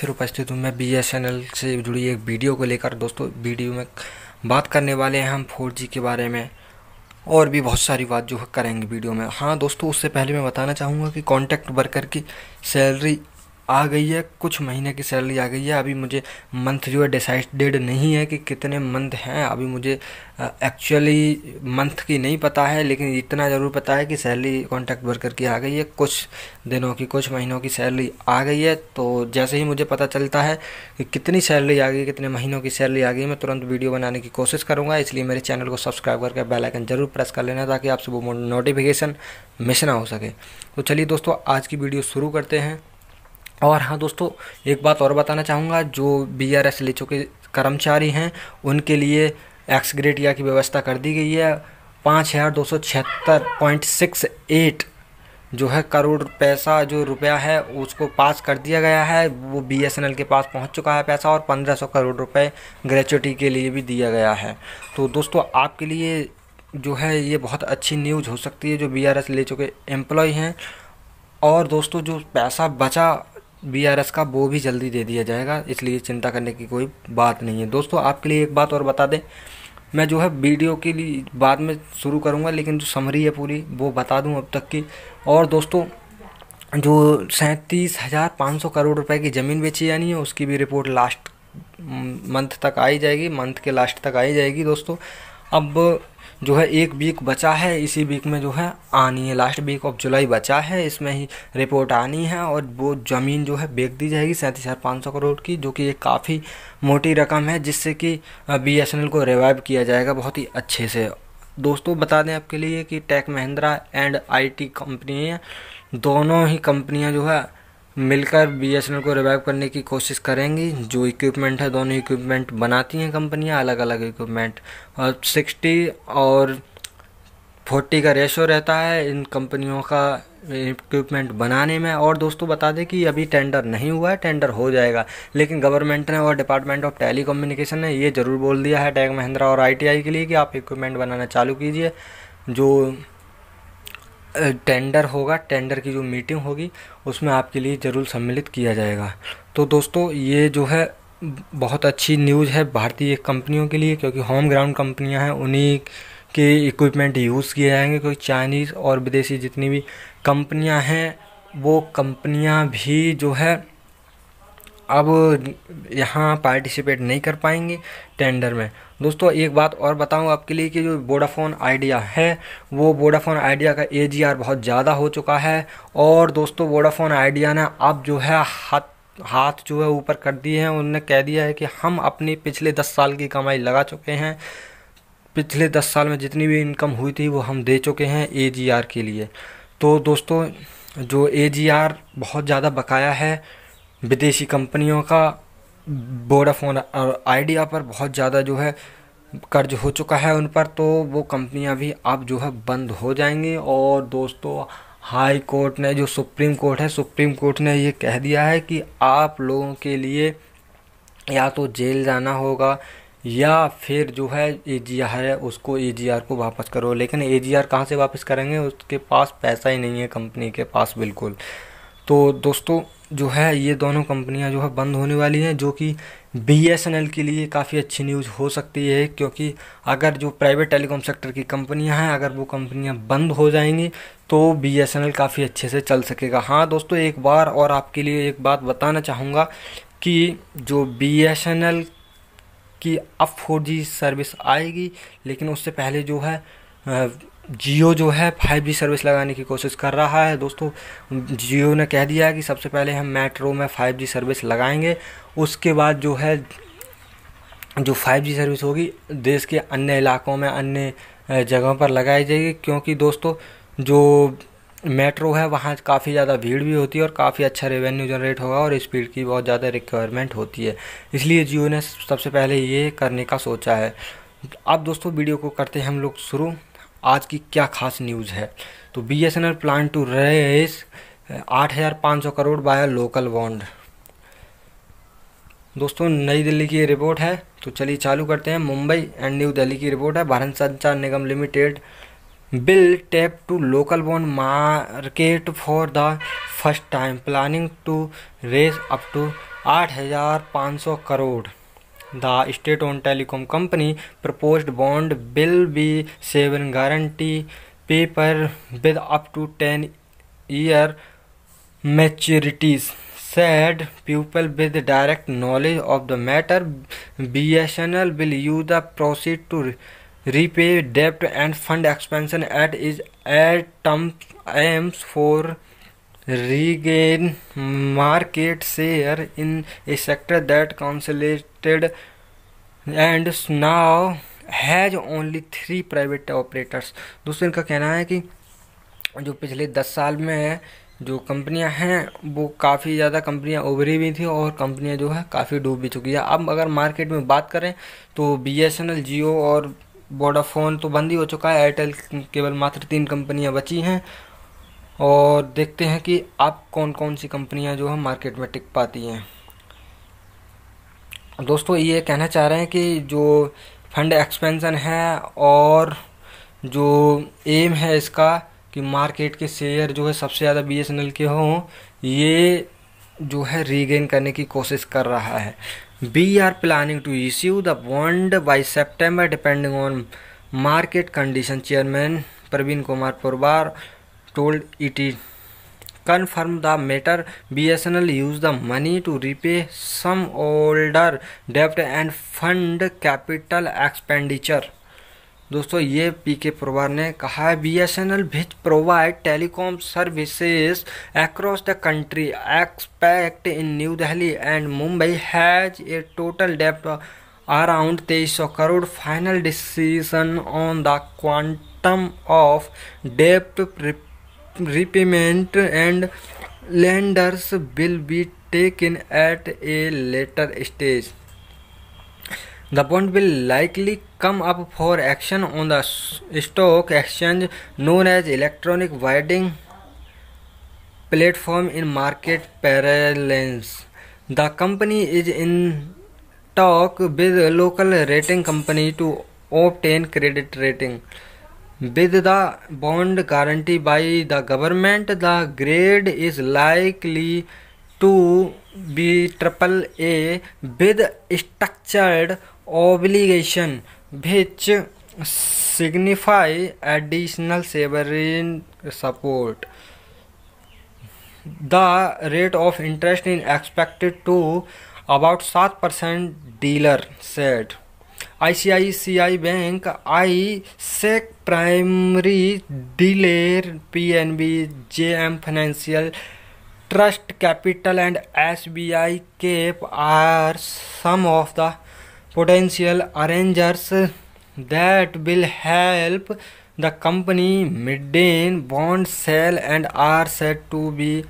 फिर उपस्थित हूँ मैं बी एस एन एल से जुड़ी एक वीडियो को लेकर दोस्तों वीडियो में बात करने वाले हैं हम फोर जी के बारे में और भी बहुत सारी बात जो है करेंगे वीडियो में हाँ दोस्तों उससे पहले मैं बताना चाहूँगा कि कॉन्टैक्ट वर्कर की सैलरी आ गई है कुछ महीने की सैलरी आ गई है अभी मुझे मंथ जो है डिसाइडेड नहीं है कि कितने मंथ हैं अभी मुझे एक्चुअली मंथ की नहीं पता है लेकिन इतना ज़रूर पता है कि सैलरी कॉन्ट्रैक्ट वर्कर की आ गई है कुछ दिनों की कुछ महीनों की सैलरी आ गई है तो जैसे ही मुझे पता चलता है कि कितनी सैलरी आ गई कितने महीनों की सैलरी आ गई मैं तुरंत वीडियो बनाने की कोशिश करूँगा इसलिए मेरे चैनल को सब्सक्राइब करके बेलाइकन ज़रूर प्रेस कर लेना ताकि आपसे वो नोटिफिकेशन मिस ना हो सके तो चलिए दोस्तों आज की वीडियो शुरू करते हैं और हाँ दोस्तों एक बात और बताना चाहूँगा जो बी आर एस के कर्मचारी हैं उनके लिए एक्स ग्रेड या की व्यवस्था कर दी गई है पाँच हज़ार दो सौ छिहत्तर पॉइंट सिक्स एट जो है करोड़ पैसा जो रुपया है उसको पास कर दिया गया है वो बी के पास पहुंच चुका है पैसा और पंद्रह सौ करोड़ रुपए ग्रेचुटी के लिए भी दिया गया है तो दोस्तों आपके लिए जो है ये बहुत अच्छी न्यूज़ हो सकती है जो बी आर एस ले चुके एम्प्लॉय हैं और दोस्तों जो पैसा बचा बीआरएस का वो भी जल्दी दे दिया जाएगा इसलिए चिंता करने की कोई बात नहीं है दोस्तों आपके लिए एक बात और बता दें मैं जो है वीडियो के लिए बाद में शुरू करूँगा लेकिन जो समरी है पूरी वो बता दूँ अब तक की और दोस्तों जो सैंतीस हज़ार पाँच सौ करोड़ रुपए की ज़मीन बेची जानी है उसकी भी रिपोर्ट लास्ट मंथ तक आई जाएगी मंथ के लास्ट तक आई जाएगी दोस्तों अब जो है एक वीक बचा है इसी वीक में जो है आनी है लास्ट वीक ऑफ जुलाई बचा है इसमें ही रिपोर्ट आनी है और वो ज़मीन जो है बेच दी जाएगी सैंतीस हज़ार पाँच सौ करोड़ की जो कि एक काफ़ी मोटी रकम है जिससे कि बी एस एन एल को रिवाइव किया जाएगा बहुत ही अच्छे से दोस्तों बता दें आपके लिए कि Tech Mahindra and T company दोनों ही कंपनियाँ जो है मिलकर बी को रिवाइव करने की कोशिश करेंगी जो इक्विपमेंट है दोनों इक्विपमेंट बनाती हैं कंपनियां अलग अलग इक्विपमेंट और सिक्सटी और फोर्टी का रेशो रहता है इन कंपनियों का इक्विपमेंट बनाने में और दोस्तों बता दें कि अभी टेंडर नहीं हुआ है टेंडर हो जाएगा लेकिन गवर्नमेंट ने और डिपार्टमेंट ऑफ टेली कम्युनिकेशन ने ये ज़रूर बोल दिया है टैग महिंद्रा और आई के लिए कि आप इक्विपमेंट बनाना चालू कीजिए जो टेंडर होगा टेंडर की जो मीटिंग होगी उसमें आपके लिए ज़रूर सम्मिलित किया जाएगा तो दोस्तों ये जो है बहुत अच्छी न्यूज़ है भारतीय कंपनियों के लिए क्योंकि होम ग्राउंड कंपनियां हैं उन्हीं के इक्विपमेंट यूज़ किए जाएंगे क्योंकि चाइनीज़ और विदेशी जितनी भी कंपनियां हैं वो कंपनियां भी जो है अब यहाँ पार्टिसिपेट नहीं कर पाएंगे टेंडर में दोस्तों एक बात और बताऊँ आपके लिए कि जो वोडाफोन आइडिया है वो वोडाफोन आइडिया का ए बहुत ज़्यादा हो चुका है और दोस्तों वोडाफोन आइडिया ने अब जो है हाथ हाथ जो है ऊपर कर दिए हैं उनने कह दिया है कि हम अपनी पिछले दस साल की कमाई लगा चुके हैं पिछले दस साल में जितनी भी इनकम हुई थी वो हम दे चुके हैं ए के लिए तो दोस्तों जो ए बहुत ज़्यादा बकाया है विदेशी कंपनियों का वोडाफोन और आइडिया पर बहुत ज़्यादा जो है कर्ज हो चुका है उन पर तो वो कंपनियां भी अब जो है बंद हो जाएंगी और दोस्तों हाई कोर्ट ने जो सुप्रीम कोर्ट है सुप्रीम कोर्ट ने ये कह दिया है कि आप लोगों के लिए या तो जेल जाना होगा या फिर जो है ए जी आर है उसको ए जी आर को वापस करो लेकिन ए जी आर कहाँ से वापस करेंगे उसके पास पैसा ही नहीं है कंपनी के पास बिल्कुल तो दोस्तों जो है ये दोनों कंपनियां जो है बंद होने वाली हैं जो कि बी एस एन एल के लिए काफ़ी अच्छी न्यूज़ हो सकती है क्योंकि अगर जो प्राइवेट टेलीकॉम सेक्टर की कंपनियां हैं अगर वो कंपनियां बंद हो जाएंगी तो बी एस एन एल काफ़ी अच्छे से चल सकेगा हाँ दोस्तों एक बार और आपके लिए एक बात बताना चाहूँगा कि जो बी एस एन एल की अब फोर जी सर्विस आएगी लेकिन उससे पहले जो है जियो जो है फाइव जी सर्विस लगाने की कोशिश कर रहा है दोस्तों जियो ने कह दिया है कि सबसे पहले हम मेट्रो में फाइव जी सर्विस लगाएंगे उसके बाद जो है जो फाइव जी सर्विस होगी देश के अन्य इलाकों में अन्य जगहों पर लगाई जाएगी क्योंकि दोस्तों जो मेट्रो है वहाँ काफ़ी ज़्यादा भीड़ भी होती है और काफ़ी अच्छा रेवेन्यू जनरेट होगा और स्पीड की बहुत ज़्यादा रिक्वायरमेंट होती है इसलिए जियो ने सबसे पहले ये करने का सोचा है अब दोस्तों वीडियो को करते हैं हम लोग शुरू आज की क्या खास न्यूज़ है तो B S N L plan to raise आठ हज़ार पाँच सौ करोड़ बाय लोकल बॉन्ड दोस्तों नई दिल्ली की रिपोर्ट है तो चलिए चालू करते हैं मुंबई एंड न्यू दिल्ली की रिपोर्ट है Bharat Sanchar Nigam limited will tap to local bond market for the first time planning to raise up to आठ हज़ार पाँच सौ crore The state-owned telecom company proposed bond will be seven guarantee paper with up to 10 year maturities said people with direct knowledge of the matter BSNL will use the proceeds to re repay debt and fund expansion at its at terms aims for regain market share in a sector that consolidated and now has only three private operators दोस्तों इनका कहना है कि जो पिछले दस साल में है जो कंपनियां हैं वो काफ़ी ज़्यादा कंपनियां उभरी हुई थी और कंपनियां जो है काफ़ी डूब भी चुकी है अब अगर मार्केट में बात करें तो B S N L Jio और वोडाफोन तो बंद ही हो चुका है एयरटेल केवल मात्र तीन कंपनियां बची हैं और देखते हैं कि आप कौन कौन सी कंपनियां जो है मार्केट में टिक पाती हैं दोस्तों ये कहना चाह रहे हैं कि जो फंड एक्सपेंशन है और जो एम है इसका कि मार्केट के शेयर जो है सबसे ज़्यादा बी एस एन एल के हों ये जो है रीगेन करने की कोशिश कर रहा है B R planning to issue the bond by September depending on market condition chairman Praveen Kumar Purwar told it is confirm the matter BSNL used the money to repay some older debt and fund capital expenditure दोस्तों ये P के पवार ने कहा है B S N L which provide telecom services across the country except in New Delhi and Mumbai has a total डेप्ट around तेईस सौ crore final decision on the quantum of डेप्ट repayment and lenders will be taken at a later stage. The bond will likely come up for action on the stock exchange known as electronic voting platform in market parlance. The company is in talk with a local rating company to obtain credit rating. With the bond guarantee by the government, the grade is likely to be triple A with structured obligation which signify additional sovereign support. The rate of interest is expected to about 7% dealer said. ICICI Bank, I SEC primary Dealer PNB JM Financial Trust Capital and SBI CAP are some of the potential arrangers that will help the company maintain bond sale and are said to be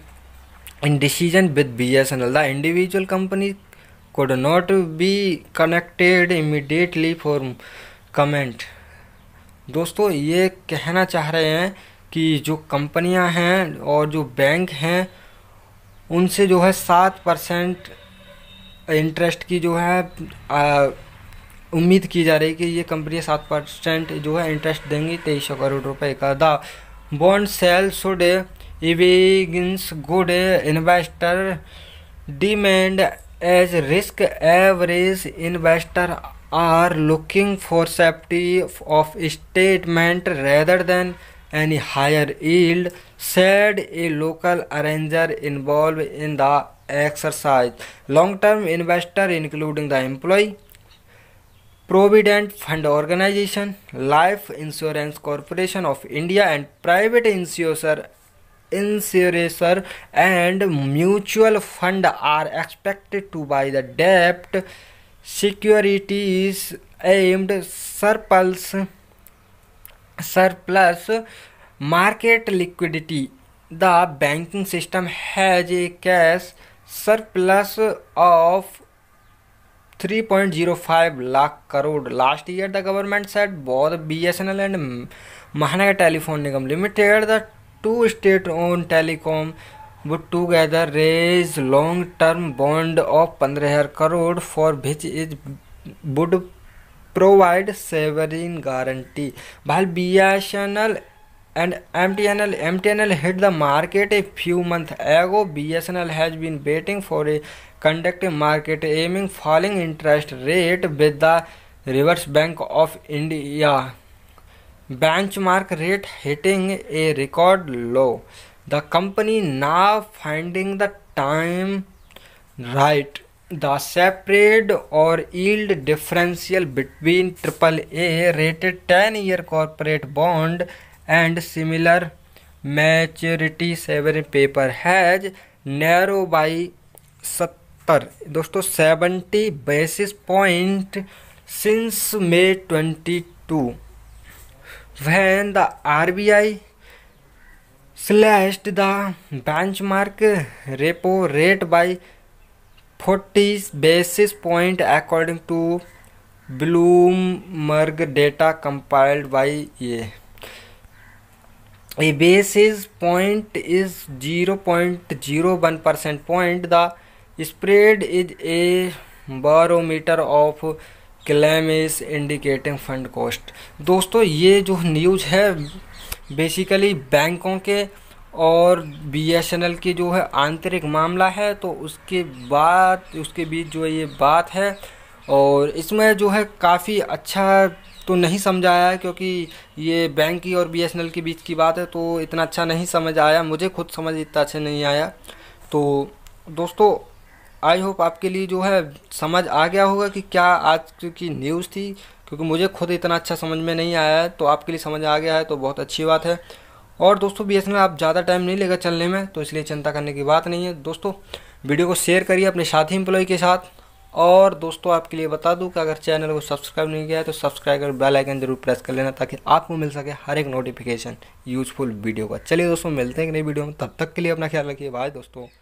in decision with BSNL. The individual company could not be connected immediately for comment दोस्तों ये कहना चाह रहे हैं कि जो कंपनियां हैं और जो बैंक हैं उनसे जो है सात परसेंट इंटरेस्ट की जो है उम्मीद की जा रही है कि ये कंपनियां सात परसेंट जो है इंटरेस्ट देंगी तेईस सौ करोड़ रुपए का the bond sale should evince good investor demand As risk average investors are looking for safety of statement rather than any higher yield, said a local arranger involved in the exercise. Long-term investor including the employee, Provident Fund Organization, Life Insurance Corporation of India and private insurer insurers and mutual fund are expected to buy the डेप्ट securities amid surplus surplus market liquidity the banking system has a cash surplus of three point zero five lakh crore last year the government set both B S N L and Mahanagar telephone Nigam limited the two state own telecom वो together raise long term bond of पंद्रह हज़ार crore for which is would provide Severin guarantee भाई B S N L and M T N L M T N L hit the market a few month ago B S N L has been waiting for a conduct market aiming falling interest rate with the Reserve Bank of India benchmark rate hitting a record low the company now finding the time right the separate or yield differential between triple A rated ten year corporate bond and similar maturity sovereign paper has narrow by सत्तर दोस्तों seventy basis point since May twenty two when the R B I slashed the benchmark repo rate by forty basis point according to Bloomberg data compiled by ये a basis point is zero point zero one percent point the spread is a barometer of claim is indicating fund cost दोस्तों ये जो news है basically बैंकों के और BSNL की जो है आंतरिक मामला है तो उसके बाद उसके बीच जो ये बात है और इसमें जो है काफ़ी अच्छा तो नहीं समझ आया क्योंकि ये बैंक की और बीएसएनएल के बीच की बात है तो इतना अच्छा नहीं समझ आया मुझे खुद समझ इतना अच्छा नहीं आया तो दोस्तों आई होप आपके लिए जो है समझ आ गया होगा कि क्या आज की न्यूज़ थी क्योंकि मुझे खुद इतना अच्छा समझ में नहीं आया है तो आपके लिए समझ आ गया है तो बहुत अच्छी बात है और दोस्तों बी आप ज़्यादा टाइम नहीं लेगा चलने में तो इसलिए चिंता करने की बात नहीं है दोस्तों वीडियो को शेयर करिए अपने साथी एम्प्लॉय के साथ और दोस्तों आपके लिए बता दूं कि अगर चैनल को सब्सक्राइब नहीं किया है तो सब्सक्राइब कर बेल आइकन जरूर प्रेस कर लेना ताकि आपको मिल सके हर एक नोटिफिकेशन यूजफुल वीडियो का चलिए दोस्तों मिलते हैं एक नई वीडियो में तब तक के लिए अपना ख्याल रखिए बाय दोस्तों